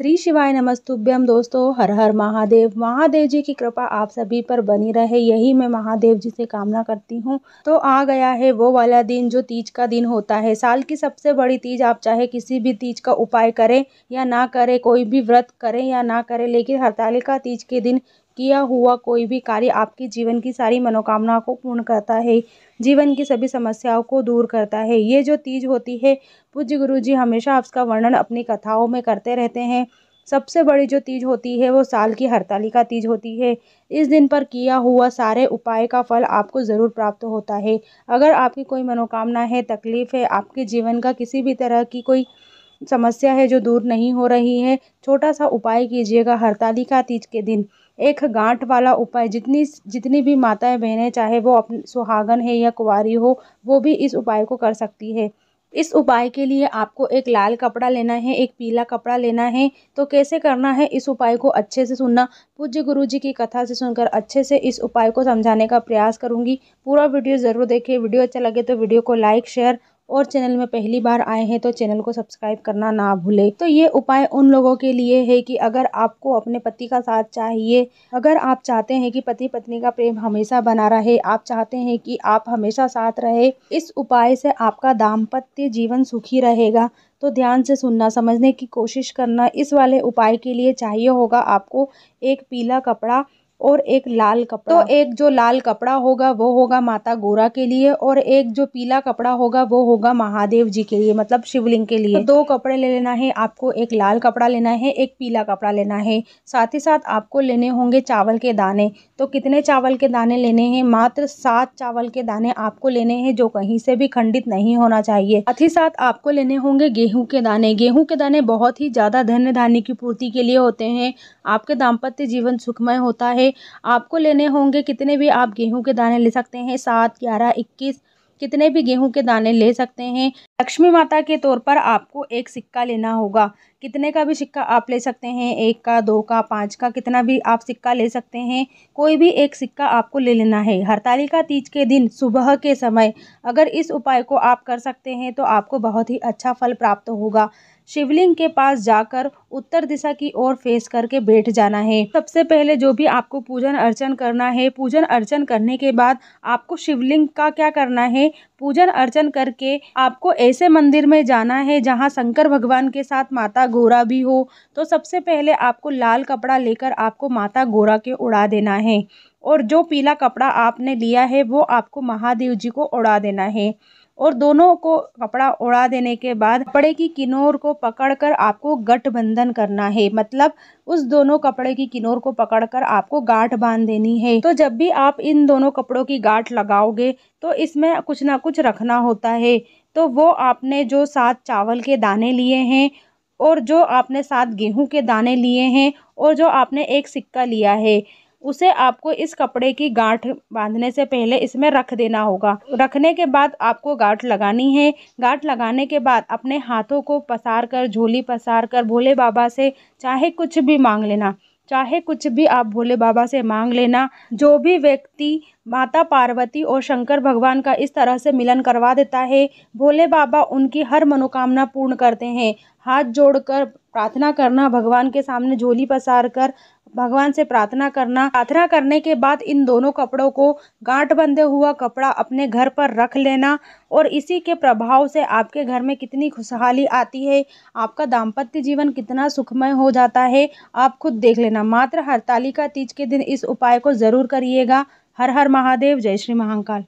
श्री शिवाय नमस्तुभ्यम दोस्तों हर हर महादेव महादेव जी की कृपा आप सभी पर बनी रहे यही मैं महादेव जी से कामना करती हूँ तो आ गया है वो वाला दिन जो तीज का दिन होता है साल की सबसे बड़ी तीज आप चाहे किसी भी तीज का उपाय करें या ना करें कोई भी व्रत करें या ना करें लेकिन हरतालिका तीज के दिन किया हुआ कोई भी कार्य आपके जीवन की सारी मनोकामना को पूर्ण करता है जीवन की सभी समस्याओं को दूर करता है ये जो तीज होती है पूज्य गुरु जी हमेशा उसका वर्णन अपनी कथाओं में करते रहते हैं सबसे बड़ी जो तीज होती है वो साल की हड़ताली का तीज होती है इस दिन पर किया हुआ सारे उपाय का फल आपको ज़रूर प्राप्त होता है अगर आपकी कोई मनोकामना है तकलीफ़ है आपके जीवन का किसी भी तरह की कोई समस्या है जो दूर नहीं हो रही है छोटा सा उपाय कीजिएगा हरतालिका तीज के दिन एक गांठ वाला उपाय जितनी जितनी भी माताएं बहनें चाहे वो अपनी सुहागन है या कुंवारी हो वो भी इस उपाय को कर सकती है इस उपाय के लिए आपको एक लाल कपड़ा लेना है एक पीला कपड़ा लेना है तो कैसे करना है इस उपाय को अच्छे से सुनना पूज्य गुरु जी की कथा से सुनकर अच्छे से इस उपाय को समझाने का प्रयास करूंगी पूरा वीडियो ज़रूर देखें वीडियो अच्छा लगे तो वीडियो को लाइक शेयर और चैनल में पहली बार आए हैं तो चैनल को सब्सक्राइब करना ना भूले तो ये उपाय उन लोगों के लिए है कि अगर आपको अपने पति का साथ चाहिए अगर आप चाहते हैं कि पति पत्नी का प्रेम हमेशा बना रहे आप चाहते हैं कि आप हमेशा साथ रहे इस उपाय से आपका दाम्पत्य जीवन सुखी रहेगा तो ध्यान से सुनना समझने की कोशिश करना इस वाले उपाय के लिए चाहिए होगा आपको एक पीला कपड़ा और एक लाल कपड़ा तो एक जो लाल कपड़ा होगा वो होगा माता गोरा के लिए और एक जो पीला कपड़ा होगा वो होगा महादेव जी के लिए मतलब शिवलिंग के लिए तो दो कपड़े ले लेना है आपको एक लाल कपड़ा लेना है एक पीला कपड़ा लेना है साथ ही साथ आपको लेने होंगे चावल के दाने तो कितने चावल के दाने लेने हैं मात्र सात चावल के दाने आपको लेने हैं जो कहीं से भी खंडित नहीं होना चाहिए साथ ही साथ आपको लेने होंगे गेहूं के दाने गेहूं के दाने बहुत ही ज़्यादा धन्य धान्य की पूर्ति के लिए होते हैं आपके दाम्पत्य जीवन सुखमय होता है आपको लेने होंगे कितने भी आप गेहूं के दाने ले सकते हैं सात ग्यारह इक्कीस कितने भी गेहूं के दाने ले सकते हैं लक्ष्मी माता के तौर पर आपको एक सिक्का लेना होगा कितने का भी सिक्का आप ले सकते हैं एक का दो का पाँच का कितना भी आप सिक्का ले सकते हैं कोई भी एक सिक्का आपको ले लेना है हड़तालिका तीज के दिन सुबह के समय अगर इस उपाय को आप कर सकते हैं तो आपको बहुत ही अच्छा फल प्राप्त होगा शिवलिंग के पास जाकर उत्तर दिशा की ओर फेस करके बैठ जाना है सबसे पहले जो भी आपको पूजन अर्चन करना है पूजन अर्चन करने के बाद आपको शिवलिंग का क्या करना है पूजन अर्चन करके आपको ऐसे मंदिर में जाना है जहाँ शंकर भगवान के साथ माता गोरा भी हो तो सबसे पहले आपको लाल कपड़ा लेकर आपको माता गोरा के उड़ा देना है और जो पीला कपड़ा आपने लिया है वो आपको महादेव जी को उड़ा देना है और दोनों को कपड़ा उड़ा देने के बाद कपड़े की किनोर को पकड़कर आपको गठबंधन करना है मतलब उस दोनों कपड़े की किनोर को पकड़कर आपको गांठ बांध देनी है तो जब भी आप इन दोनों कपड़ों की गांठ लगाओगे तो इसमें कुछ ना कुछ रखना होता है तो वो आपने जो सात चावल के दाने लिए हैं और जो आपने सात गेहूँ के दाने लिए हैं और जो आपने एक सिक्का लिया है उसे आपको इस कपड़े की गांठ बांधने से पहले इसमें रख देना होगा रखने के बाद आपको गांठ लगानी है गांठ लगाने के बाद अपने हाथों को पसार कर झोली पसार कर भोले बाबा से चाहे कुछ भी मांग लेना चाहे कुछ भी आप भोले बाबा से मांग लेना जो भी व्यक्ति माता पार्वती और शंकर भगवान का इस तरह से मिलन करवा देता है भोले बाबा उनकी हर मनोकामना पूर्ण करते हैं हाथ जोड़कर प्रार्थना करना भगवान के सामने झोली पसार कर भगवान से प्रार्थना करना प्रार्थना करने के बाद इन दोनों कपड़ों को गांठ बंधे हुआ कपड़ा अपने घर पर रख लेना और इसी के प्रभाव से आपके घर में कितनी खुशहाली आती है आपका दाम्पत्य जीवन कितना सुखमय हो जाता है आप खुद देख लेना मात्र का तीज के दिन इस उपाय को ज़रूर करिएगा हर हर महादेव जय श्री महाकाल